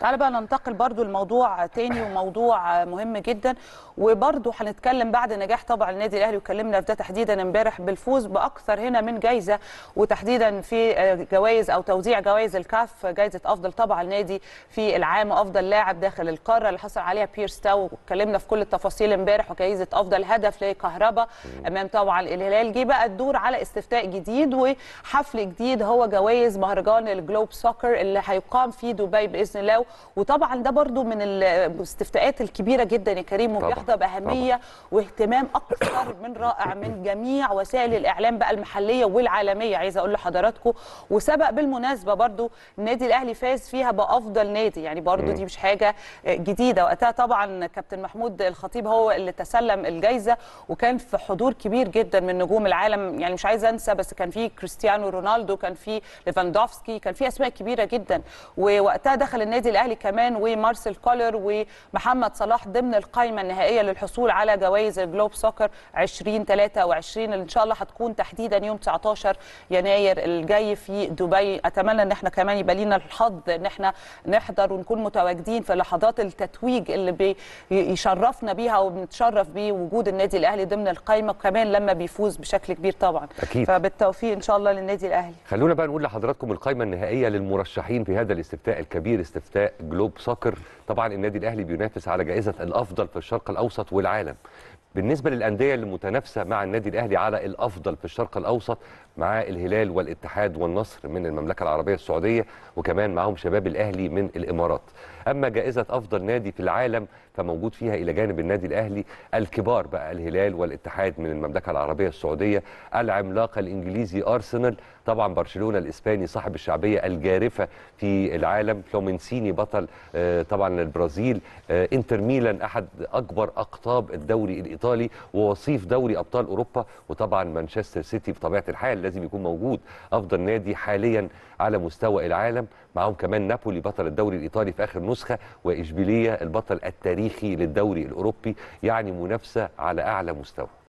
تعال بقى ننتقل برضو لموضوع تاني وموضوع مهم جدا وبرضو هنتكلم بعد نجاح طبعا النادي الاهلي وكلمنا في ده تحديدا امبارح بالفوز باكثر هنا من جايزه وتحديدا في جوائز او توزيع جوائز الكاف جائزه افضل طبعا النادي في العام وافضل لاعب داخل القاره اللي حصل عليها بيرس تاو واتكلمنا في كل التفاصيل امبارح وجائزه افضل هدف لكهربا امام طبعا الهلال جه بقى الدور على استفتاء جديد وحفل جديد هو جوائز مهرجان الجلوب سوكر اللي هيقام في دبي باذن الله وطبعا ده برضو من الاستفتاءات الكبيره جدا يا كريم وبيحظى باهميه واهتمام اكثر من رائع من جميع وسائل الاعلام بقى المحليه والعالميه عايزه اقول لحضراتكم وسبق بالمناسبه برضو النادي الاهلي فاز فيها بافضل نادي يعني برضو دي مش حاجه جديده وقتها طبعا كابتن محمود الخطيب هو اللي تسلم الجائزه وكان في حضور كبير جدا من نجوم العالم يعني مش عايزه انسى بس كان في كريستيانو رونالدو كان في ليفاندوفسكي كان في اسماء كبيره جدا ووقتها دخل النادي الاهلي كمان ومارسيل كولر ومحمد صلاح ضمن القائمه النهائيه للحصول على جوائز الجلوب سوكر 2023 اللي ان شاء الله هتكون تحديدا يوم 19 يناير الجاي في دبي اتمنى ان احنا كمان يبقى لينا الحظ ان احنا نحضر ونكون متواجدين في لحظات التتويج اللي بيشرفنا بيها وبنتشرف بوجود النادي الاهلي ضمن القائمه وكمان لما بيفوز بشكل كبير طبعا أكيد. فبالتوفيق ان شاء الله للنادي الاهلي خلونا بقى نقول لحضراتكم القائمه النهائيه للمرشحين في هذا الاستفتاء الكبير استفتاء جلوب سوكر طبعا النادي الاهلي بينافس على جائزه الافضل في الشرق الاوسط والعالم بالنسبه للانديه المتنافسه مع النادي الاهلي على الافضل في الشرق الاوسط مع الهلال والاتحاد والنصر من المملكه العربيه السعوديه وكمان معهم شباب الاهلي من الامارات اما جائزه افضل نادي في العالم فموجود فيها الى جانب النادي الاهلي الكبار بقى الهلال والاتحاد من المملكه العربيه السعوديه العملاق الانجليزي ارسنال طبعا برشلونه الاسباني صاحب الشعبيه الجارفه في العالم فلومنسيني بطل آه، طبعا البرازيل آه، انتر ميلان احد اكبر اقطاب الدوري الايطالي الايطالي ووصيف دوري ابطال اوروبا وطبعا مانشستر سيتي بطبيعه الحال لازم يكون موجود افضل نادي حاليا على مستوى العالم معاهم كمان نابولي بطل الدوري الايطالي في اخر نسخه واشبيليه البطل التاريخي للدوري الاوروبي يعني منافسه على اعلى مستوى